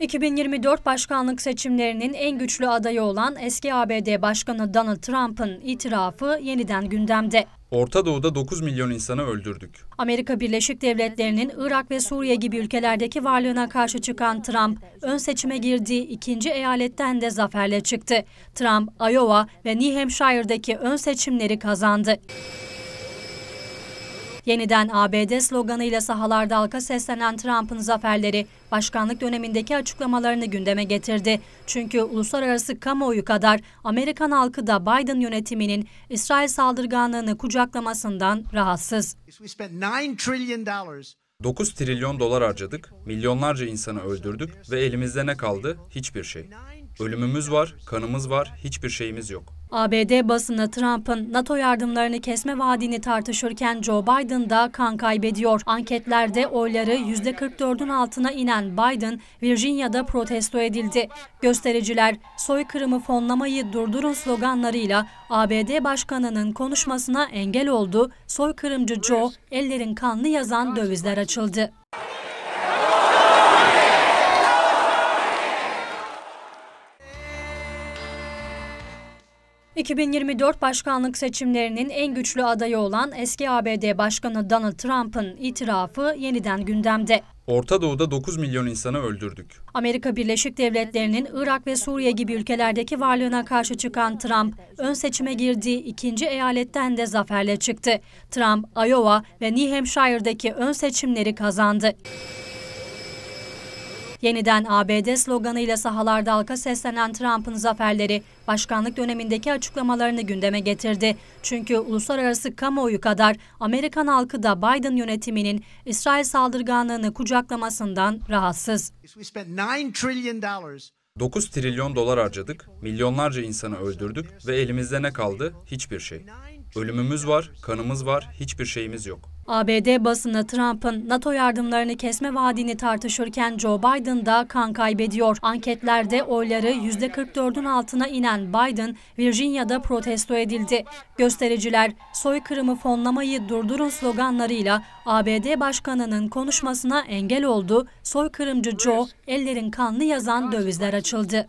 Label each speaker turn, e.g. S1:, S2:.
S1: 2024 başkanlık seçimlerinin en güçlü adayı olan eski ABD Başkanı Donald Trump'ın itirafı yeniden gündemde.
S2: Orta Doğu'da 9 milyon insanı öldürdük.
S1: Amerika Birleşik Devletleri'nin Irak ve Suriye gibi ülkelerdeki varlığına karşı çıkan Trump, ön seçime girdiği ikinci eyaletten de zaferle çıktı. Trump, Iowa ve New Hampshire'daki ön seçimleri kazandı. Yeniden ABD sloganıyla sahalarda halka seslenen Trump'ın zaferleri başkanlık dönemindeki açıklamalarını gündeme getirdi. Çünkü uluslararası kamuoyu kadar Amerikan halkı da Biden yönetiminin İsrail saldırganlığını kucaklamasından rahatsız.
S2: 9 trilyon dolar harcadık, milyonlarca insanı öldürdük ve elimizde ne kaldı? Hiçbir şey. Ölümümüz var, kanımız var, hiçbir şeyimiz yok.
S1: ABD basını Trump'ın NATO yardımlarını kesme vaadini tartışırken Joe Biden da kan kaybediyor. Anketlerde oyları %44'ün altına inen Biden, Virginia'da protesto edildi. Göstericiler soykırımı fonlamayı durdurun sloganlarıyla ABD başkanının konuşmasına engel oldu. Soykırımcı Joe ellerin kanlı yazan dövizler açıldı. 2024 başkanlık seçimlerinin en güçlü adayı olan eski ABD Başkanı Donald Trump'ın itirafı yeniden gündemde.
S2: Orta Doğu'da 9 milyon insanı öldürdük.
S1: Amerika Birleşik Devletleri'nin Irak ve Suriye gibi ülkelerdeki varlığına karşı çıkan Trump, ön seçime girdiği ikinci eyaletten de zaferle çıktı. Trump, Iowa ve New Hampshire'daki ön seçimleri kazandı. Yeniden ABD sloganıyla sahalarda halka seslenen Trump'ın zaferleri başkanlık dönemindeki açıklamalarını gündeme getirdi. Çünkü uluslararası kamuoyu kadar Amerikan halkı da Biden yönetiminin İsrail saldırganlığını kucaklamasından rahatsız.
S2: 9 trilyon dolar harcadık, milyonlarca insanı öldürdük ve elimizde ne kaldı? Hiçbir şey. Ölümümüz var, kanımız var, hiçbir şeyimiz yok.
S1: ABD basını Trump'ın NATO yardımlarını kesme vaadini tartışırken Joe Biden da kan kaybediyor. Anketlerde oyları %44'ün altına inen Biden, Virginia'da protesto edildi. Göstericiler soykırımı fonlamayı durdurun sloganlarıyla ABD başkanının konuşmasına engel oldu. Soykırımcı Joe ellerin kanlı yazan dövizler açıldı.